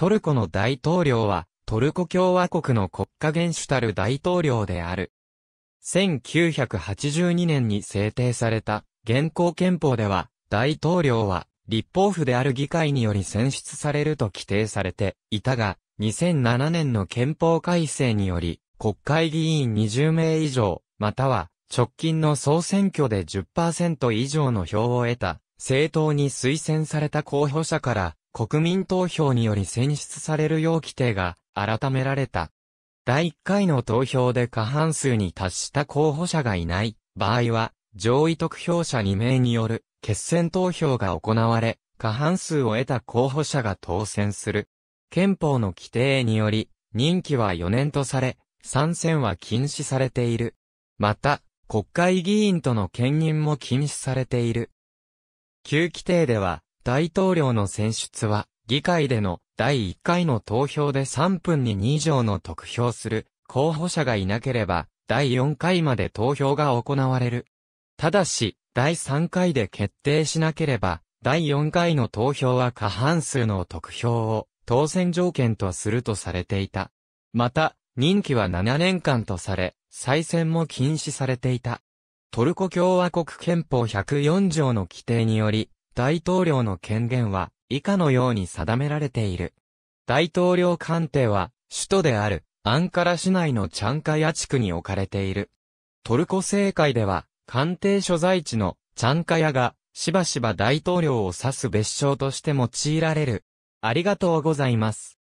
トルコの大統領は、トルコ共和国の国家元首たる大統領である。1982年に制定された現行憲法では、大統領は立法府である議会により選出されると規定されていたが、2007年の憲法改正により、国会議員20名以上、または直近の総選挙で10%以上の票を得た、政党に推薦された候補者から、国民投票により選出されるよう規定が改められた。第1回の投票で過半数に達した候補者がいない場合は、上位得票者2名による決選投票が行われ、過半数を得た候補者が当選する。憲法の規定により、任期は4年とされ、参戦は禁止されている。また、国会議員との兼任も禁止されている。旧規定では、大統領の選出は、議会での第1回の投票で3分に2以上の得票する候補者がいなければ、第4回まで投票が行われる。ただし、第3回で決定しなければ、第4回の投票は過半数の得票を当選条件とするとされていた。また、任期は7年間とされ、再選も禁止されていた。トルコ共和国憲法104条の規定により、大統領の権限は以下のように定められている。大統領官邸は首都であるアンカラ市内のチャンカヤ地区に置かれている。トルコ政界では官邸所在地のチャンカヤがしばしば大統領を指す別称として用いられる。ありがとうございます。